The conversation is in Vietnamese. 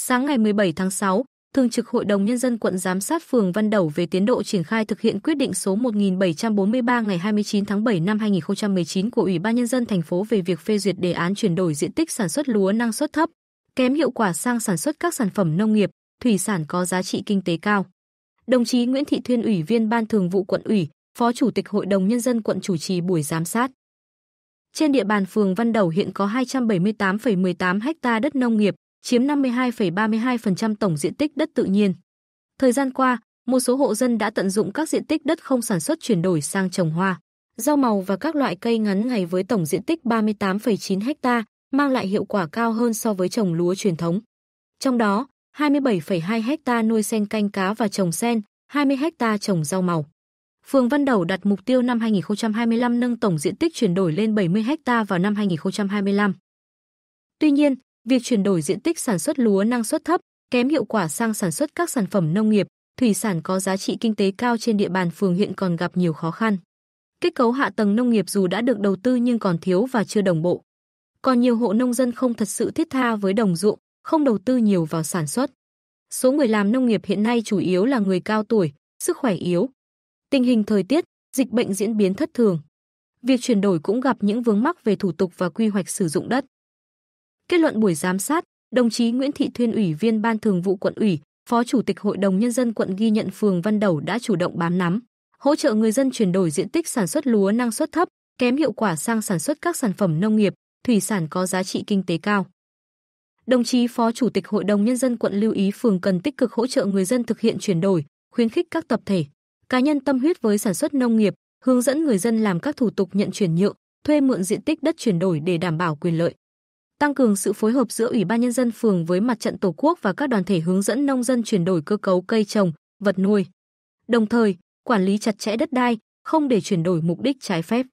Sáng ngày 17 tháng 6, Thường trực Hội đồng Nhân dân quận giám sát phường Văn Đẩu về tiến độ triển khai thực hiện quyết định số 1743 ngày 29 tháng 7 năm 2019 của Ủy ban Nhân dân thành phố về việc phê duyệt đề án chuyển đổi diện tích sản xuất lúa năng suất thấp, kém hiệu quả sang sản xuất các sản phẩm nông nghiệp, thủy sản có giá trị kinh tế cao. Đồng chí Nguyễn Thị Thuyên Ủy viên Ban Thường vụ quận ủy, Phó Chủ tịch Hội đồng Nhân dân quận chủ trì buổi giám sát. Trên địa bàn phường Văn Đẩu hiện có 278,18 ha đất nông nghiệp, chiếm 52,32% tổng diện tích đất tự nhiên. Thời gian qua, một số hộ dân đã tận dụng các diện tích đất không sản xuất chuyển đổi sang trồng hoa, rau màu và các loại cây ngắn ngày với tổng diện tích 38,9 ha, mang lại hiệu quả cao hơn so với trồng lúa truyền thống. Trong đó, 27,2 ha nuôi sen canh cá và trồng sen, 20 ha trồng rau màu. Phường Văn Đầu đặt mục tiêu năm 2025 nâng tổng diện tích chuyển đổi lên 70 ha vào năm 2025. Tuy nhiên, việc chuyển đổi diện tích sản xuất lúa năng suất thấp, kém hiệu quả sang sản xuất các sản phẩm nông nghiệp, thủy sản có giá trị kinh tế cao trên địa bàn phường hiện còn gặp nhiều khó khăn. Kết cấu hạ tầng nông nghiệp dù đã được đầu tư nhưng còn thiếu và chưa đồng bộ. Còn nhiều hộ nông dân không thật sự thiết tha với đồng ruộng, không đầu tư nhiều vào sản xuất. Số người làm nông nghiệp hiện nay chủ yếu là người cao tuổi, sức khỏe yếu. Tình hình thời tiết, dịch bệnh diễn biến thất thường. Việc chuyển đổi cũng gặp những vướng mắc về thủ tục và quy hoạch sử dụng đất. Kết luận buổi giám sát, đồng chí Nguyễn Thị Thuyên ủy viên Ban Thường vụ quận ủy, Phó Chủ tịch Hội đồng nhân dân quận ghi nhận phường Văn Đầu đã chủ động bám nắm, hỗ trợ người dân chuyển đổi diện tích sản xuất lúa năng suất thấp, kém hiệu quả sang sản xuất các sản phẩm nông nghiệp, thủy sản có giá trị kinh tế cao. Đồng chí Phó Chủ tịch Hội đồng nhân dân quận lưu ý phường cần tích cực hỗ trợ người dân thực hiện chuyển đổi, khuyến khích các tập thể, cá nhân tâm huyết với sản xuất nông nghiệp, hướng dẫn người dân làm các thủ tục nhận chuyển nhượng, thuê mượn diện tích đất chuyển đổi để đảm bảo quyền lợi tăng cường sự phối hợp giữa Ủy ban nhân dân phường với mặt trận Tổ quốc và các đoàn thể hướng dẫn nông dân chuyển đổi cơ cấu cây trồng, vật nuôi. Đồng thời, quản lý chặt chẽ đất đai, không để chuyển đổi mục đích trái phép.